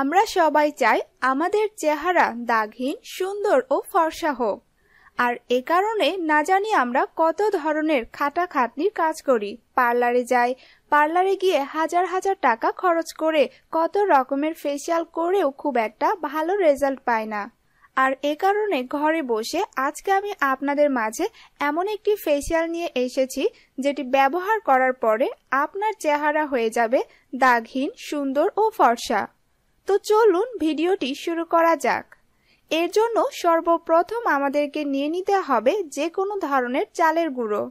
আমরা সবাই চাই আমাদের চেহারা দাগহীন সুন্দর ও ফর্সা হোক আর এ কারণে না জানি আমরা কত ধরনের খাটাখাটনির কাজ করি পার্লারে যাই পার্লারে গিয়ে হাজার হাজার টাকা খরচ করে কত রকমের ফেসিয়াল করেও খুব একটা ভালো রেজাল্ট পাই না আর এ কারণে ঘরে বসে আজকে আমি আপনাদের মাঝে এমন একটি ফেসিয়াল নিয়ে এসেছি যেটি ব্যবহার করার পরে আপনার চেহারা হয়ে যাবে দাগহীন সুন্দর ও ফর্সা তো চলুন ভিডিওটি শুরু করা যাক এর জন্য সর্বপ্রথম আমাদেরকে নিয়ে নিতে হবে যে কোনো ধরনের চালের গুঁড়ো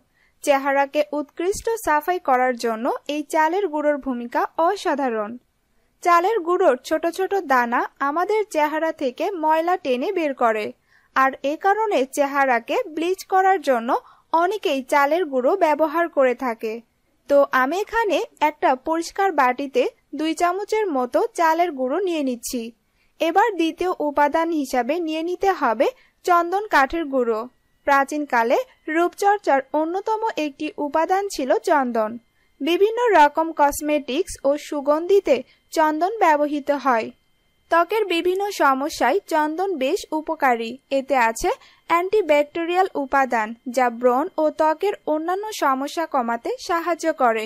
চেহারাকে উৎকৃষ্ট সাফাই করার জন্য এই চালের গুঁড়োর ভূমিকা অসাধারণ চালের গুঁড়োর ছোট ছোট দানা আমাদের চেহারা থেকে ময়লা টেনে বের করে আর এ কারণে চেহারাকে ব্লিচ করার জন্য অনেকেই চালের গুঁড়ো ব্যবহার করে থাকে তো আমি এখানে একটা পরিষ্কার বাটিতে দুই চামচের মতো চালের গুঁড়ো নিয়ে নিচ্ছি এবার দ্বিতীয় উপাদান হিসাবে নিয়ে নিতে হবে চন্দন কাঠের গুঁড়ো প্রাচীনকালে রূপচর্চার অন্যতম একটি উপাদান ছিল চন্দন বিভিন্ন রকম কসমেটিক্স ও সুগন্ধিতে চন্দন ব্যবহৃত হয় ত্বকের বিভিন্ন সমস্যায় চন্দন বেশ উপকারী এতে আছে অ্যান্টিব্যাকটেরিয়াল উপাদান যা ব্রণ ও ত্বকের অন্যান্য সমস্যা কমাতে সাহায্য করে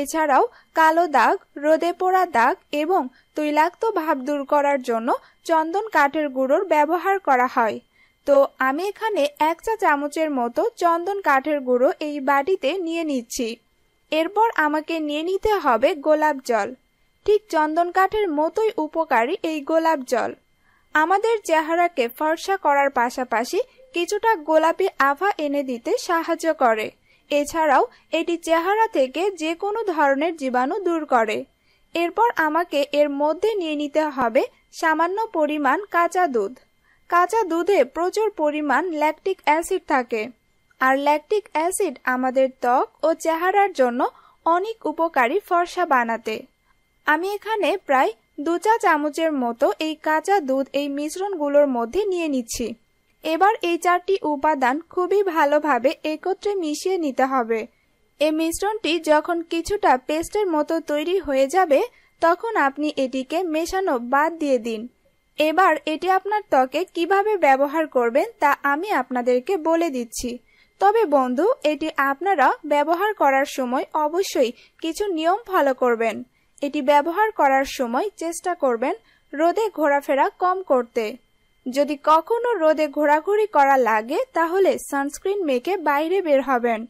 এছাড়াও কালো দাগ রোদে পোড়া দাগ এবং তৈলাক্ত ভাব দূর করার জন্য চন্দন কাঠের গুঁড়োর ব্যবহার করা হয় তো আমি এখানে এক চা চামচের মতো চন্দন কাঠের গুঁড়ো এই বাটিতে নিয়ে নিচ্ছি এরপর আমাকে নিয়ে নিতে হবে গোলাপ জল ঠিক চন্দন কাঠের মতোই উপকারী এই গোলাপ জল আমাদের চেহারাকে ফর্সা করার পাশাপাশি কিছুটা গোলাপি আভা এনে দিতে সাহায্য করে এছাড়াও এটি চেহারা থেকে যে কোনো ধরনের জীবাণু দূর করে এরপর আমাকে এর মধ্যে নিয়ে নিতে হবে সামান্য পরিমাণ কাঁচা দুধ কাঁচা দুধে প্রচুর পরিমাণ ল্যাকটিক অ্যাসিড থাকে আর ল্যাকটিক অ্যাসিড আমাদের ত্বক ও চেহারার জন্য অনেক উপকারী ফর্সা বানাতে আমি এখানে প্রায় দু চা চামচের মতো এই কাঁচা দুধ এই মিশ্রণগুলোর মধ্যে নিয়ে নিচ্ছি এবার এই চারটি উপাদান খুবই ভালোভাবে একত্রে মিশিয়ে নিতে হবে এই মিশ্রণটি যখন কিছুটা পেস্টের মতো তৈরি হয়ে যাবে তখন আপনি এটিকে মেশানো বাদ দিয়ে দিন এবার এটি আপনার ত্বকে কিভাবে ব্যবহার করবেন তা আমি আপনাদেরকে বলে দিচ্ছি তবে বন্ধু এটি আপনারা ব্যবহার করার সময় অবশ্যই কিছু নিয়ম ফলো করবেন এটি ব্যবহার করার সময় চেষ্টা করবেন রোদে ঘোরাফেরা কম করতে যদি কখনো রোদে ঘোরাঘুরি করা লাগে তাহলে সানস্ক্রিন মেখে বাইরে বের হবেন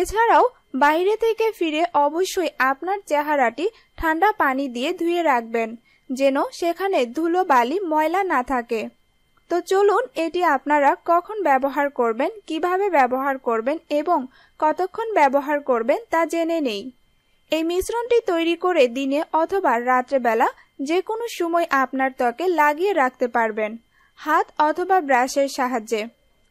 এছাড়াও বাইরে থেকে ফিরে অবশ্যই আপনার চেহারাটি ঠান্ডা পানি দিয়ে ধুয়ে রাখবেন যেন সেখানে ধুলো বালি ময়লা না থাকে তো চলুন এটি আপনারা কখন ব্যবহার করবেন কিভাবে ব্যবহার করবেন এবং কতক্ষণ ব্যবহার করবেন তা জেনে নেই এই মিশ্রণটি তৈরি করে দিনে অথবা রাত্রেবেলা যে কোনো সময় আপনার ত্বকে লাগিয়ে রাখতে পারবেন হাত অথবা ব্রাশের সাহায্যে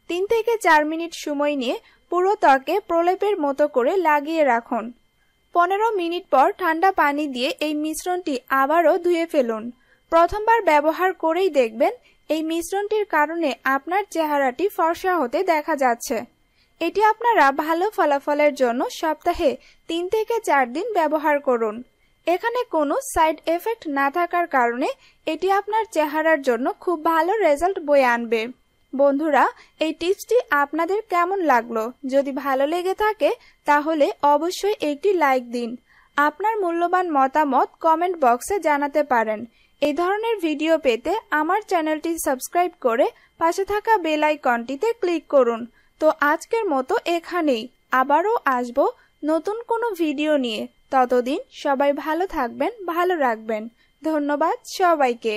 তিন থেকে চার মিনিট সময় নিয়ে পুরো ত্বকে প্রলেপের মতো করে লাগিয়ে রাখুন পনেরো মিনিট পর ঠান্ডা পানি দিয়ে এই মিশ্রণটি আবারও ধুয়ে ফেলুন প্রথমবার ব্যবহার করেই দেখবেন এই মিশ্রণটির কারণে আপনার চেহারাটি ফর্সা হতে দেখা যাচ্ছে এটি আপনারা ভালো ফলাফলের জন্য সপ্তাহে তিন থেকে চার দিন ব্যবহার করুন এখানে কোনো সাইড এফেক্ট না থাকার কারণে এটি আপনার চেহারার জন্য খুব ভালো রেজাল্ট বয়ে আনবে বন্ধুরা এই টিপসটি আপনাদের কেমন লাগলো যদি ভালো লেগে থাকে তাহলে অবশ্যই একটি লাইক দিন আপনার মূল্যবান মতামত কমেন্ট বক্সে জানাতে পারেন এই ধরনের ভিডিও পেতে আমার চ্যানেলটি সাবস্ক্রাইব করে পাশে থাকা বেল আইকনটিতে ক্লিক করুন তো আজকের মতো এখানেই আবারও আসব নতুন কোনো ভিডিও নিয়ে ততদিন সবাই ভালো থাকবেন ভালো রাখবেন ধন্যবাদ সবাইকে